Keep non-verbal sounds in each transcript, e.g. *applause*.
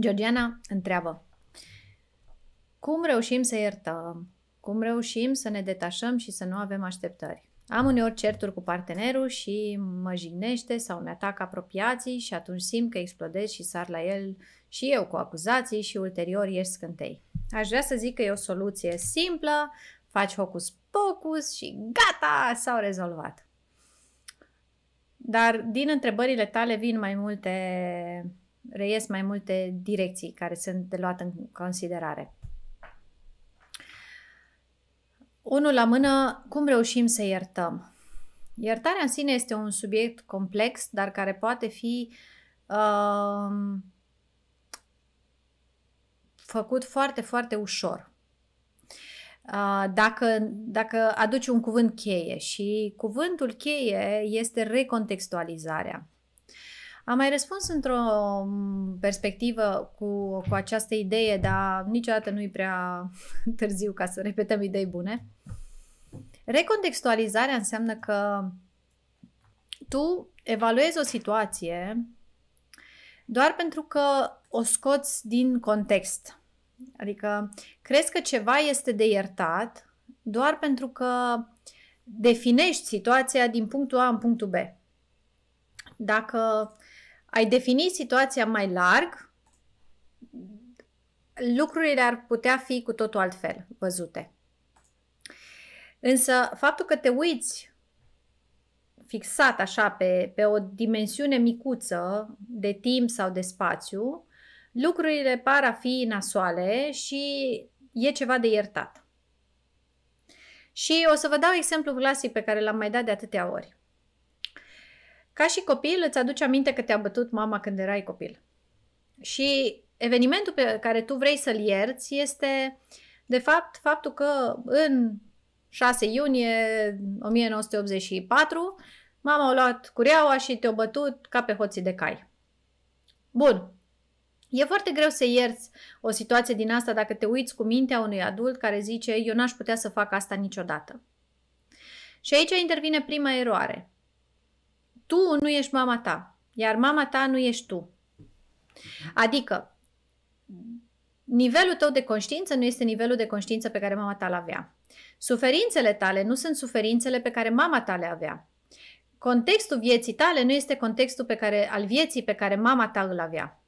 Georgiana întreabă, cum reușim să iertăm? Cum reușim să ne detașăm și să nu avem așteptări? Am uneori certuri cu partenerul și mă jignește sau mi-atacă apropiații și atunci simt că explodez și sar la el și eu cu acuzații și ulterior ies scântei. Aș vrea să zic că e o soluție simplă, faci hocus pocus și gata, s-au rezolvat. Dar din întrebările tale vin mai multe reies mai multe direcții care sunt de luat în considerare. Unul la mână, cum reușim să iertăm? Iertarea în sine este un subiect complex, dar care poate fi uh, făcut foarte, foarte ușor. Uh, dacă, dacă aduci un cuvânt cheie și cuvântul cheie este recontextualizarea. Am mai răspuns într-o mm, perspectivă cu, cu această idee, dar niciodată nu-i prea *laughs* târziu ca să repetăm idei bune. Recontextualizarea înseamnă că tu evaluezi o situație doar pentru că o scoți din context. Adică crezi că ceva este de iertat doar pentru că definești situația din punctul A în punctul B. Dacă ai defini situația mai larg, lucrurile ar putea fi cu totul altfel văzute. Însă faptul că te uiți fixat așa pe, pe o dimensiune micuță de timp sau de spațiu, lucrurile par a fi nasoale și e ceva de iertat. Și o să vă dau exemplu clasic pe care l-am mai dat de atâtea ori. Ca și copil, îți aduci aminte că te-a bătut mama când erai copil. Și evenimentul pe care tu vrei să-l ierți este, de fapt, faptul că în 6 iunie 1984, mama a luat cureaua și te-a bătut ca pe hoții de cai. Bun, E foarte greu să ierți o situație din asta dacă te uiți cu mintea unui adult care zice eu n-aș putea să fac asta niciodată. Și aici intervine prima eroare tu nu ești mama ta, iar mama ta nu ești tu. Adică, nivelul tău de conștiință nu este nivelul de conștiință pe care mama ta l-avea. Suferințele tale nu sunt suferințele pe care mama ta le avea. Contextul vieții tale nu este contextul pe care, al vieții pe care mama ta îl avea.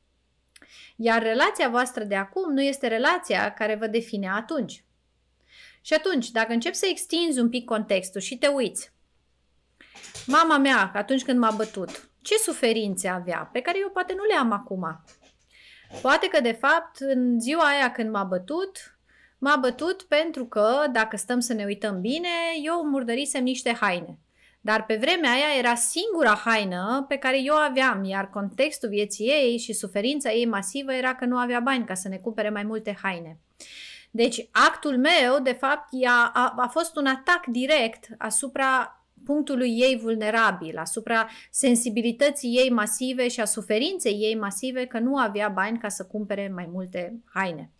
Iar relația voastră de acum nu este relația care vă definea atunci. Și atunci, dacă începi să extinzi un pic contextul și te uiți, Mama mea, atunci când m-a bătut, ce suferințe avea, pe care eu poate nu le am acum. Poate că, de fapt, în ziua aia când m-a bătut, m-a bătut pentru că, dacă stăm să ne uităm bine, eu murdărisem niște haine. Dar pe vremea aia era singura haină pe care eu aveam, iar contextul vieții ei și suferința ei masivă era că nu avea bani ca să ne cumpere mai multe haine. Deci actul meu, de fapt, a, a, a fost un atac direct asupra punctului ei vulnerabil, asupra sensibilității ei masive și a suferinței ei masive că nu avea bani ca să cumpere mai multe haine.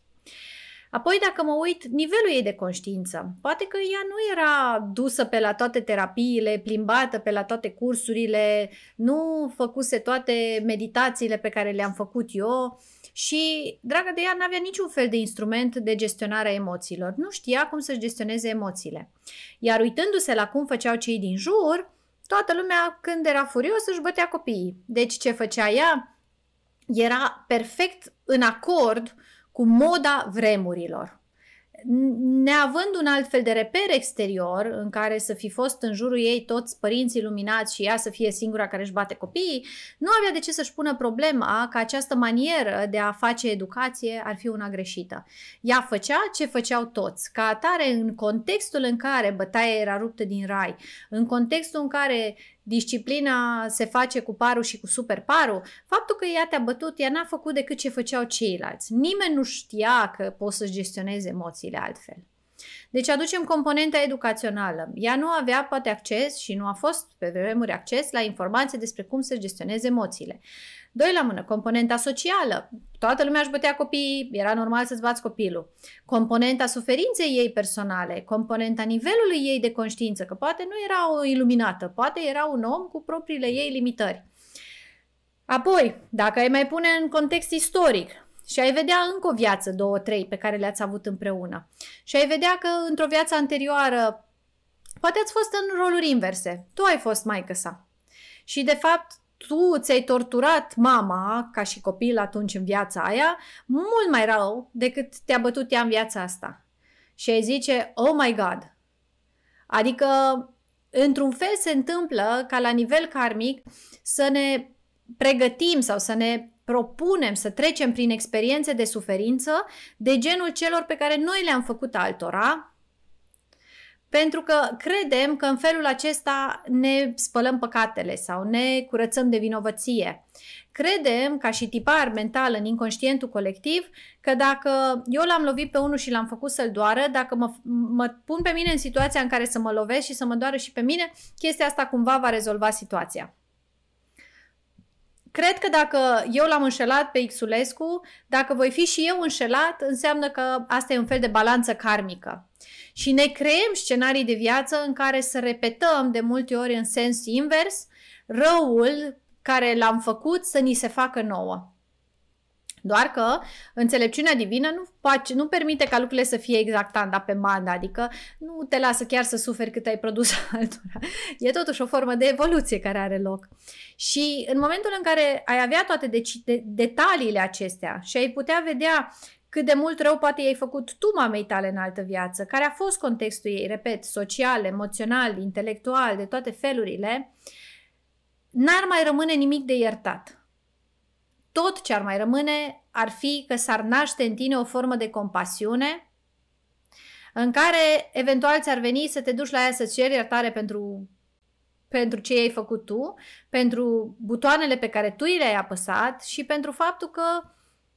Apoi, dacă mă uit, nivelul ei de conștiință. Poate că ea nu era dusă pe la toate terapiile, plimbată pe la toate cursurile, nu făcuse toate meditațiile pe care le-am făcut eu, și draga de ea n-avea niciun fel de instrument de gestionare a emoțiilor. Nu știa cum să-și gestioneze emoțiile. Iar uitându-se la cum făceau cei din jur, toată lumea când era furios își bătea copiii. Deci ce făcea ea era perfect în acord cu moda vremurilor neavând un alt fel de reper exterior în care să fi fost în jurul ei toți părinții luminați și ea să fie singura care își bate copiii, nu avea de ce să-și pună problema că această manieră de a face educație ar fi una greșită. Ea făcea ce făceau toți, ca atare în contextul în care bătaia era ruptă din rai, în contextul în care disciplina se face cu parul și cu superparul, faptul că ea te-a bătut, ea n-a făcut decât ce făceau ceilalți. Nimeni nu știa că poți să-și gestionezi emoțiile altfel. Deci aducem componenta educațională. Ea nu avea poate acces și nu a fost pe vremuri acces la informații despre cum să gestioneze emoțiile. Doi la mână, componenta socială. Toată lumea își bătea copiii, era normal să-ți bați copilul. Componenta suferinței ei personale, componenta nivelului ei de conștiință, că poate nu era o iluminată, poate era un om cu propriile ei limitări. Apoi, dacă ai mai pune în context istoric, și ai vedea încă o viață, două, trei, pe care le-ați avut împreună. Și ai vedea că într-o viață anterioară poate ați fost în roluri inverse. Tu ai fost maică sa. Și de fapt tu ți-ai torturat mama ca și copil atunci în viața aia mult mai rău decât te-a bătut ea în viața asta. Și ai zice, oh my god. Adică, într-un fel se întâmplă ca la nivel karmic să ne pregătim sau să ne propunem să trecem prin experiențe de suferință de genul celor pe care noi le-am făcut altora, pentru că credem că în felul acesta ne spălăm păcatele sau ne curățăm de vinovăție. Credem, ca și tipar mental în inconștientul colectiv, că dacă eu l-am lovit pe unul și l-am făcut să-l doară, dacă mă, mă pun pe mine în situația în care să mă lovesc și să mă doară și pe mine, chestia asta cumva va rezolva situația cred că dacă eu l-am înșelat pe Xulescu, dacă voi fi și eu înșelat, înseamnă că asta e un fel de balanță karmică. Și ne creăm scenarii de viață în care să repetăm de multe ori în sens invers răul care l-am făcut să ni se facă nouă. Doar că înțelepciunea divină nu, face, nu permite ca lucrurile să fie exact anda pe manda, adică nu te lasă chiar să suferi cât ai produs *laughs* altora. E totuși o formă de evoluție care are loc. Și în momentul în care ai avea toate de- deci, de, detaliile acestea și ai putea vedea cât de mult rău poate i-ai făcut tu mamei tale în altă viață, care a fost contextul ei, repet, social, emoțional, intelectual, de toate felurile, n-ar mai rămâne nimic de iertat tot ce ar mai rămâne ar fi că s-ar naște în tine o formă de compasiune în care eventual ți-ar veni să te duci la ea să ceri iertare pentru, pentru ce ai făcut tu, pentru butoanele pe care tu le-ai apăsat și pentru faptul că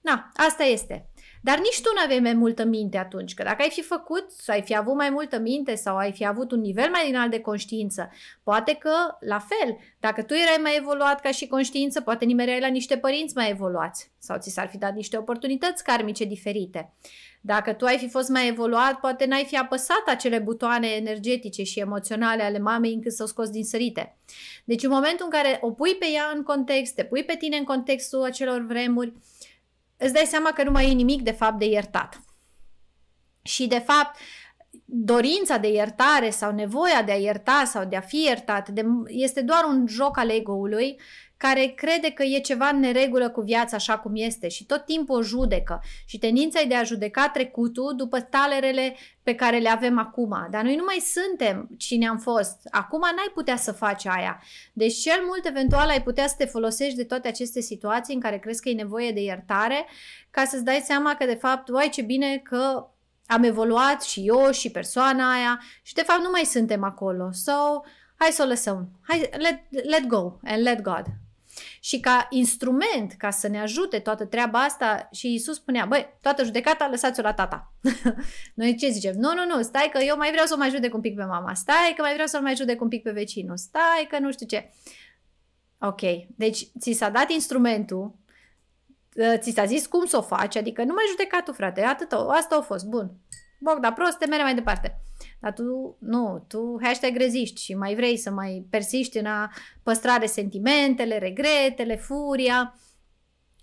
Na, asta este. Dar nici tu nu aveai mai multă minte atunci, că dacă ai fi făcut, sau ai fi avut mai multă minte sau ai fi avut un nivel mai înalt de conștiință, poate că, la fel, dacă tu erai mai evoluat ca și conștiință, poate nimereai la niște părinți mai evoluați sau ți s-ar fi dat niște oportunități karmice diferite. Dacă tu ai fi fost mai evoluat, poate n-ai fi apăsat acele butoane energetice și emoționale ale mamei încât să o scoți din sărite. Deci în momentul în care o pui pe ea în context, te pui pe tine în contextul acelor vremuri, îți dai seama că nu mai e nimic de fapt de iertat. Și de fapt, dorința de iertare sau nevoia de a ierta sau de a fi iertat de, este doar un joc al ego-ului care crede că e ceva în neregulă cu viața așa cum este și tot timpul o judecă și tendința e de a judeca trecutul după talerele pe care le avem acum. Dar noi nu mai suntem cine am fost. Acum n-ai putea să faci aia. Deci cel mult eventual ai putea să te folosești de toate aceste situații în care crezi că e nevoie de iertare ca să-ți dai seama că de fapt, uai ce bine că am evoluat și eu și persoana aia și de fapt nu mai suntem acolo. So, hai să o lăsăm. Hai, let, let go and let God și ca instrument ca să ne ajute toată treaba asta și Isus spunea, băi, toată judecata lăsați-o la tata. *laughs* Noi ce zicem? Nu, nu, nu, stai că eu mai vreau să o mai judec un pic pe mama, stai că mai vreau să o mai judec un pic pe vecinul, stai că nu știu ce. Ok, deci ți s-a dat instrumentul, ă, ți s-a zis cum să o faci, adică nu mai judecat tu, frate, atât, asta a fost, bun. Bogda, prost, te mere mai departe. Dar tu, nu, tu hashtag reziști și mai vrei să mai persiști în a păstra sentimentele, regretele, furia,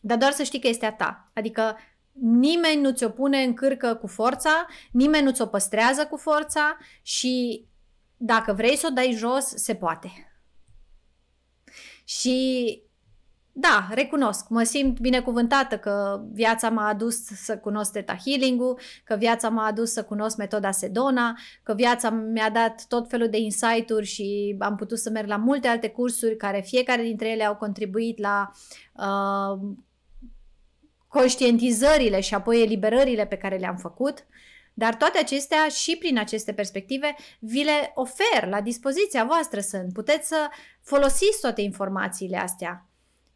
dar doar să știi că este a ta. Adică nimeni nu ți-o pune în cârcă cu forța, nimeni nu ți-o păstrează cu forța și dacă vrei să o dai jos, se poate. Și da, recunosc, mă simt binecuvântată că viața m-a adus să cunosc Theta healing că viața m-a adus să cunosc metoda Sedona, că viața mi-a dat tot felul de insight-uri și am putut să merg la multe alte cursuri care fiecare dintre ele au contribuit la uh, conștientizările și apoi eliberările pe care le-am făcut. Dar toate acestea și prin aceste perspective vi le ofer la dispoziția voastră sunt. Puteți să folosiți toate informațiile astea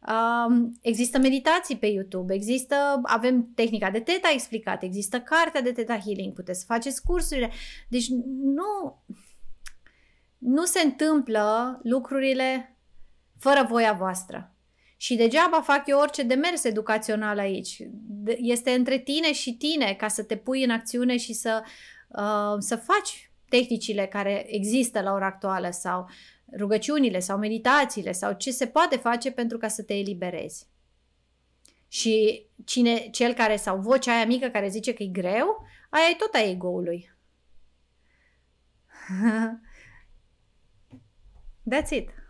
Um, există meditații pe YouTube, există, avem tehnica de teta explicată, există cartea de teta healing, puteți să faceți cursurile. Deci nu, nu se întâmplă lucrurile fără voia voastră. Și degeaba fac eu orice demers educațional aici. Este între tine și tine ca să te pui în acțiune și să, uh, să faci tehnicile care există la ora actuală sau rugăciunile sau meditațiile sau ce se poate face pentru ca să te eliberezi. Și cine, cel care sau vocea aia mică care zice că e greu, aia e tot a ego-ului. *laughs* That's it.